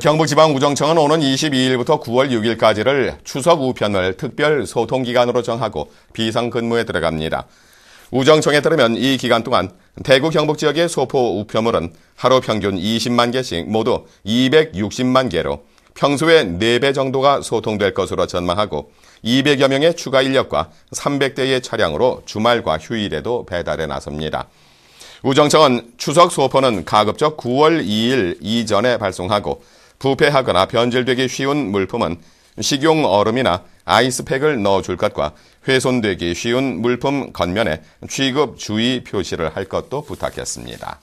경북지방우정청은 오는 22일부터 9월 6일까지를 추석 우편을 특별 소통기간으로 정하고 비상근무에 들어갑니다. 우정청에 따르면 이 기간 동안 대구 경북 지역의 소포 우편물은 하루 평균 20만 개씩 모두 260만 개로 평소의 4배 정도가 소통될 것으로 전망하고 200여 명의 추가 인력과 300대의 차량으로 주말과 휴일에도 배달에 나섭니다. 우정청은 추석 소포는 가급적 9월 2일 이전에 발송하고 부패하거나 변질되기 쉬운 물품은 식용 얼음이나 아이스팩을 넣어줄 것과 훼손되기 쉬운 물품 겉면에 취급 주의 표시를 할 것도 부탁했습니다.